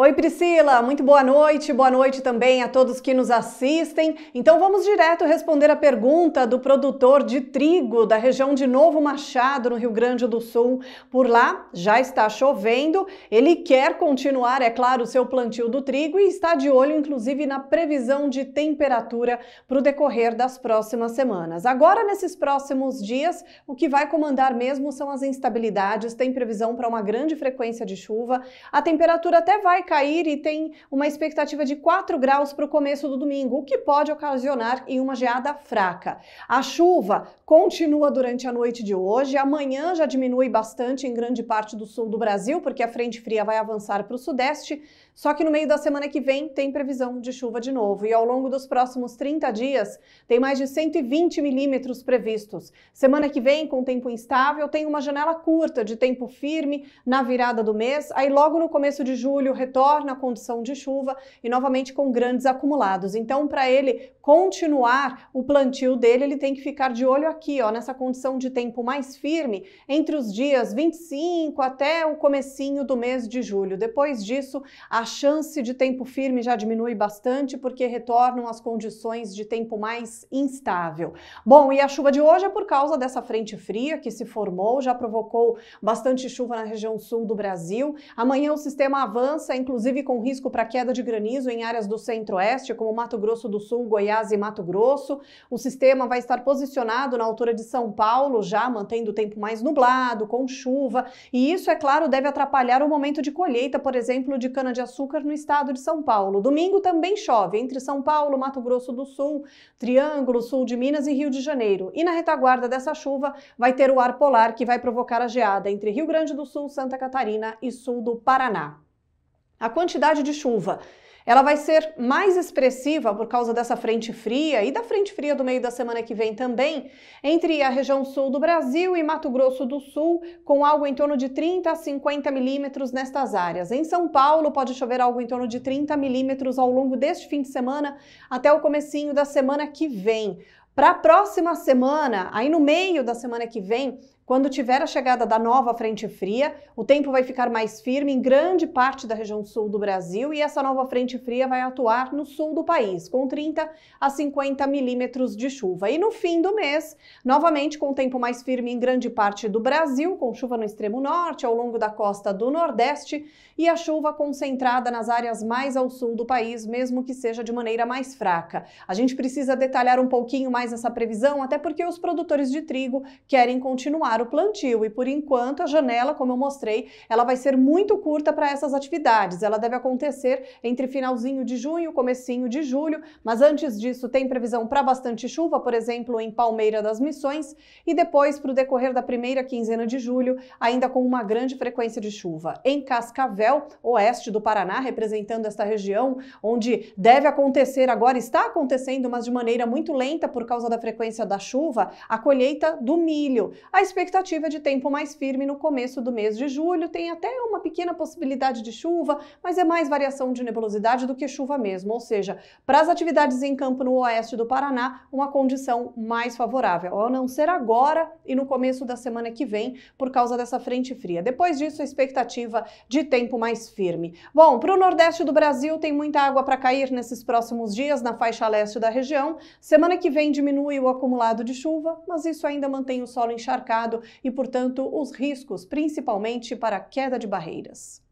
Oi, Priscila, muito boa noite. Boa noite também a todos que nos assistem. Então vamos direto responder a pergunta do produtor de trigo da região de Novo Machado, no Rio Grande do Sul. Por lá já está chovendo. Ele quer continuar, é claro, o seu plantio do trigo e está de olho, inclusive, na previsão de temperatura para o decorrer das próximas semanas. Agora, nesses próximos dias, o que vai comandar mesmo são as instabilidades. Tem previsão para uma grande frequência de chuva. A temperatura até vai cair e tem uma expectativa de 4 graus para o começo do domingo, o que pode ocasionar em uma geada fraca. A chuva continua durante a noite de hoje, amanhã já diminui bastante em grande parte do sul do Brasil, porque a frente fria vai avançar para o sudeste, só que no meio da semana que vem tem previsão de chuva de novo e ao longo dos próximos 30 dias tem mais de 120 milímetros previstos. Semana que vem, com tempo instável, tem uma janela curta de tempo firme na virada do mês, aí logo no começo de julho retorna à condição de chuva e novamente com grandes acumulados. Então, para ele continuar o plantio dele, ele tem que ficar de olho aqui, ó, nessa condição de tempo mais firme entre os dias 25 até o comecinho do mês de julho. Depois disso, a chance de tempo firme já diminui bastante porque retornam as condições de tempo mais instável. Bom, e a chuva de hoje é por causa dessa frente fria que se formou, já provocou bastante chuva na região sul do Brasil. Amanhã o sistema avança inclusive com risco para queda de granizo em áreas do centro-oeste, como Mato Grosso do Sul, Goiás e Mato Grosso. O sistema vai estar posicionado na altura de São Paulo, já mantendo o tempo mais nublado, com chuva, e isso, é claro, deve atrapalhar o momento de colheita, por exemplo, de cana-de-açúcar no estado de São Paulo. Domingo também chove entre São Paulo, Mato Grosso do Sul, Triângulo, sul de Minas e Rio de Janeiro. E na retaguarda dessa chuva vai ter o ar polar que vai provocar a geada entre Rio Grande do Sul, Santa Catarina e sul do Paraná a quantidade de chuva ela vai ser mais expressiva por causa dessa frente fria e da frente fria do meio da semana que vem também, entre a região sul do Brasil e Mato Grosso do Sul, com algo em torno de 30 a 50 milímetros nestas áreas. Em São Paulo, pode chover algo em torno de 30 milímetros ao longo deste fim de semana até o comecinho da semana que vem. Para a próxima semana, aí no meio da semana que vem, quando tiver a chegada da nova frente fria, o tempo vai ficar mais firme em grande parte da região sul do Brasil e essa nova frente fria vai atuar no sul do país, com 30 a 50 milímetros de chuva. E no fim do mês, novamente com o tempo mais firme em grande parte do Brasil, com chuva no extremo norte, ao longo da costa do nordeste e a chuva concentrada nas áreas mais ao sul do país, mesmo que seja de maneira mais fraca. A gente precisa detalhar um pouquinho mais essa previsão, até porque os produtores de trigo querem continuar o plantio. E por enquanto, a janela, como eu mostrei, ela vai ser muito curta para essas atividades. Ela deve acontecer entre finalzinho de junho, comecinho de julho, mas antes disso tem previsão para bastante chuva, por exemplo, em Palmeira das Missões, e depois para o decorrer da primeira quinzena de julho, ainda com uma grande frequência de chuva. Em Cascavel, oeste do Paraná, representando esta região, onde deve acontecer agora, está acontecendo, mas de maneira muito lenta por causa da frequência da chuva, a colheita do milho. A expectativa expectativa de tempo mais firme no começo do mês de julho, tem até uma pequena possibilidade de chuva, mas é mais variação de nebulosidade do que chuva mesmo, ou seja, para as atividades em campo no oeste do Paraná, uma condição mais favorável, a não ser agora e no começo da semana que vem, por causa dessa frente fria. Depois disso, a expectativa de tempo mais firme. Bom, para o nordeste do Brasil, tem muita água para cair nesses próximos dias na faixa leste da região. Semana que vem diminui o acumulado de chuva, mas isso ainda mantém o solo encharcado e, portanto, os riscos, principalmente para a queda de barreiras.